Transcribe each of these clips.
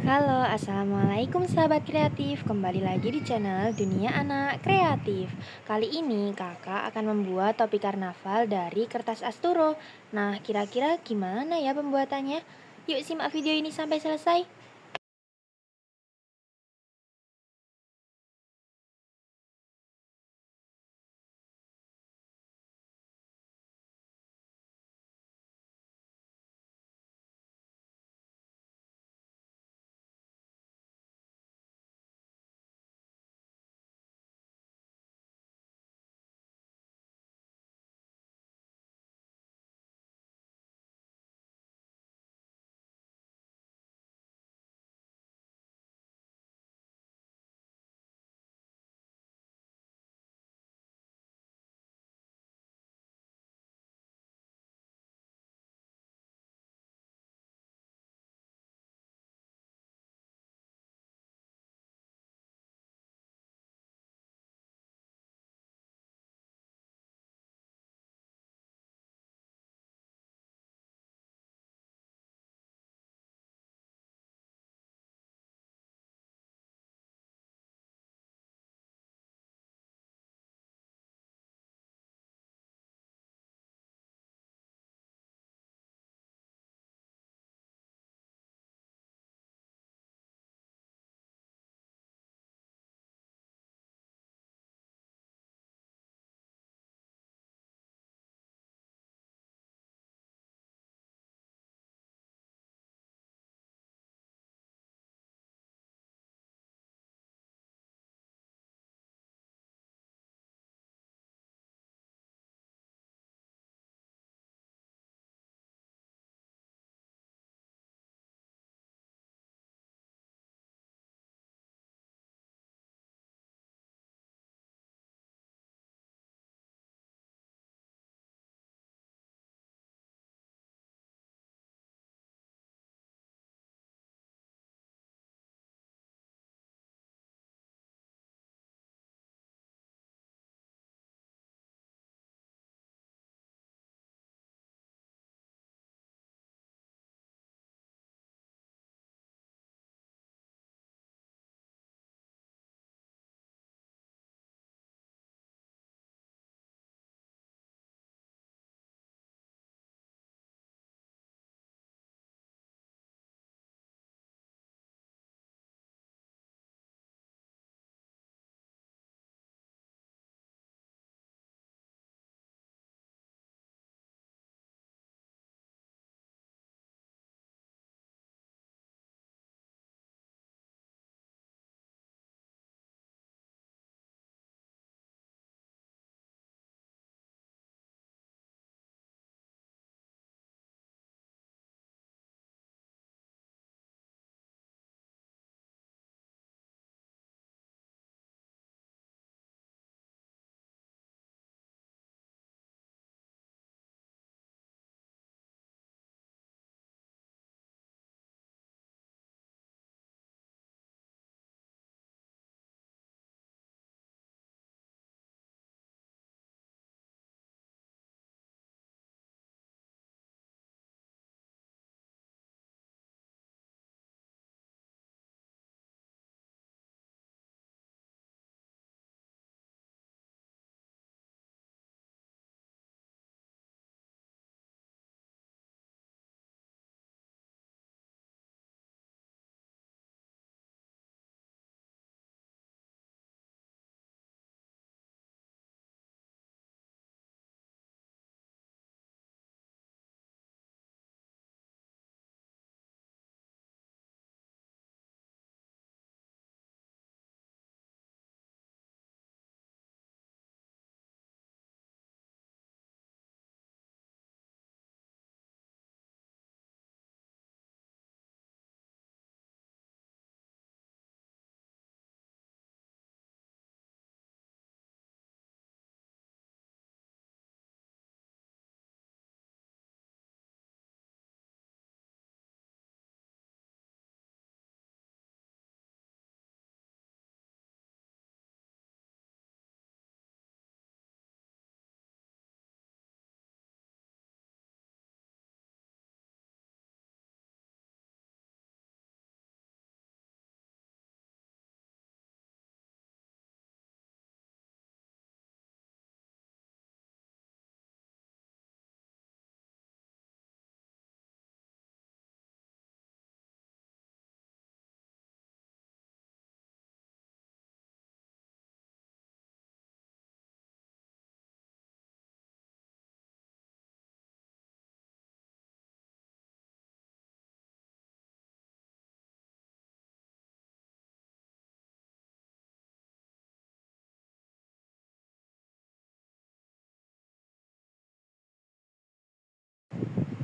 Halo, Assalamualaikum sahabat kreatif Kembali lagi di channel Dunia Anak Kreatif Kali ini kakak akan membuat topi karnaval dari kertas asturo Nah, kira-kira gimana ya pembuatannya? Yuk simak video ini sampai selesai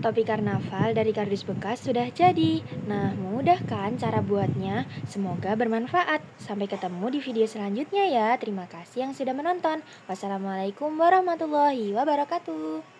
Topi karnaval dari kardus bekas sudah jadi. Nah, mudah kan cara buatnya? Semoga bermanfaat. Sampai ketemu di video selanjutnya ya. Terima kasih yang sudah menonton. Wassalamualaikum warahmatullahi wabarakatuh.